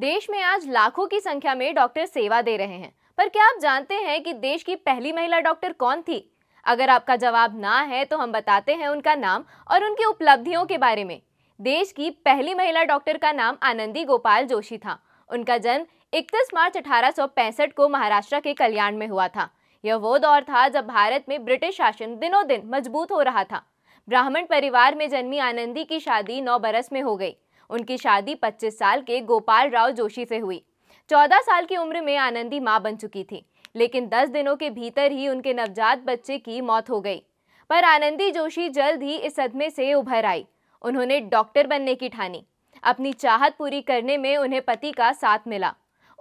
देश में आज लाखों की संख्या में डॉक्टर सेवा दे रहे हैं पर क्या आप जानते हैं कि देश की पहली महिला डॉक्टर कौन थी अगर आपका जवाब ना है तो हम बताते हैं उनका नाम और उनकी उपलब्धियों के बारे में देश की पहली महिला डॉक्टर का नाम आनंदी गोपाल जोशी था उनका जन्म 31 मार्च अठारह को महाराष्ट्र के कल्याण में हुआ था यह वो दौर था जब भारत में ब्रिटिश शासन दिनों दिन मजबूत हो रहा था ब्राह्मण परिवार में जन्मी आनंदी की शादी नौ बरस में हो गई उनकी शादी 25 साल के गोपाल राव जोशी से हुई 14 साल की उम्र में आनंदी मां बन चुकी थी लेकिन 10 दिनों के भीतर ही उनके नवजात बच्चे की मौत हो गई पर आनंदी जोशी जल्द ही इस सदमे से उभर आई उन्होंने डॉक्टर बनने की ठानी अपनी चाहत पूरी करने में उन्हें पति का साथ मिला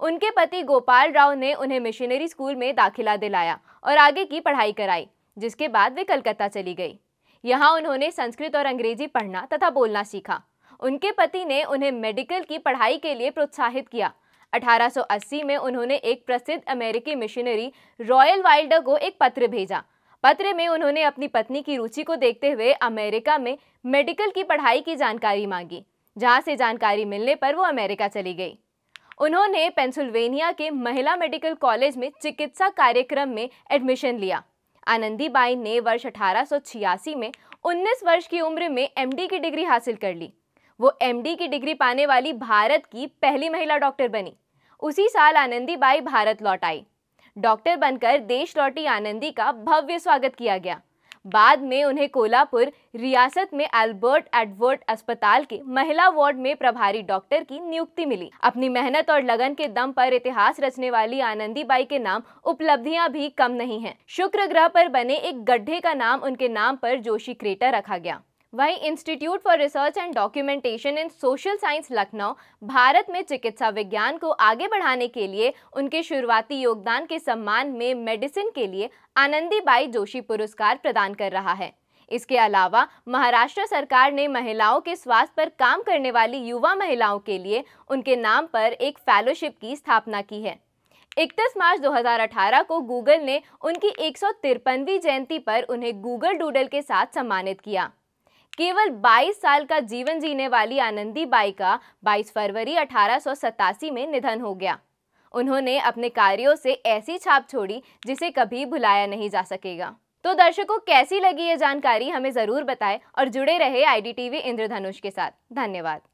उनके पति गोपाल राव ने उन्हें मिशनरी स्कूल में दाखिला दिलाया और आगे की पढ़ाई कराई जिसके बाद वे कलकत्ता चली गई यहाँ उन्होंने संस्कृत और अंग्रेजी पढ़ना तथा बोलना सीखा उनके पति ने उन्हें मेडिकल की पढ़ाई के लिए प्रोत्साहित किया 1880 में उन्होंने एक प्रसिद्ध अमेरिकी मिशनरी रॉयल वाइल्डर को एक पत्र भेजा पत्र में उन्होंने अपनी पत्नी की रुचि को देखते हुए अमेरिका में मेडिकल की पढ़ाई की जानकारी मांगी जहाँ से जानकारी मिलने पर वो अमेरिका चली गई उन्होंने पेंसिल्वेनिया के महिला मेडिकल कॉलेज में चिकित्सा कार्यक्रम में एडमिशन लिया आनंदीबाई ने वर्ष अठारह में 19 वर्ष की उम्र में एमडी की डिग्री हासिल कर ली वो एमडी की डिग्री पाने वाली भारत की पहली महिला डॉक्टर बनी उसी साल आनंदीबाई भारत लौट आई डॉक्टर बनकर देश लौटी आनंदी का भव्य स्वागत किया गया बाद में उन्हें कोलापुर रियासत में अल्बर्ट एडवर्ड अस्पताल के महिला वार्ड में प्रभारी डॉक्टर की नियुक्ति मिली अपनी मेहनत और लगन के दम पर इतिहास रचने वाली आनंदीबाई के नाम उपलब्धियां भी कम नहीं हैं। शुक्र ग्रह पर बने एक गड्ढे का नाम उनके नाम पर जोशी क्रेटर रखा गया वहीं institute for research and documentation in social science Lucknow Bharat में चिकित्सा विज्ञान को आगे बढ़ाने के लिए उनके शुरुआती योगदान के सम्मान में मेडिसिन के लिए आनंदीबाई जोशी पुरस्कार प्रदान कर रहा है इसके अलावा महाराष्ट्र सरकार ने महिलाओं के स्वास्थ्य पर काम करने वाली युवा महिलाओं के लिए उनके नाम पर एक फेलोशिप की स्थापना की है इकतीस मार्च 2018 को गूगल ने उनकी एक जयंती पर उन्हें गूगल डूडल के साथ सम्मानित किया केवल 22 साल का जीवन जीने वाली आनंदी बाई का 22 फरवरी अठारह में निधन हो गया उन्होंने अपने कार्यों से ऐसी छाप छोड़ी जिसे कभी भुलाया नहीं जा सकेगा तो दर्शकों कैसी लगी ये जानकारी हमें ज़रूर बताएं और जुड़े रहे आई इंद्रधनुष के साथ धन्यवाद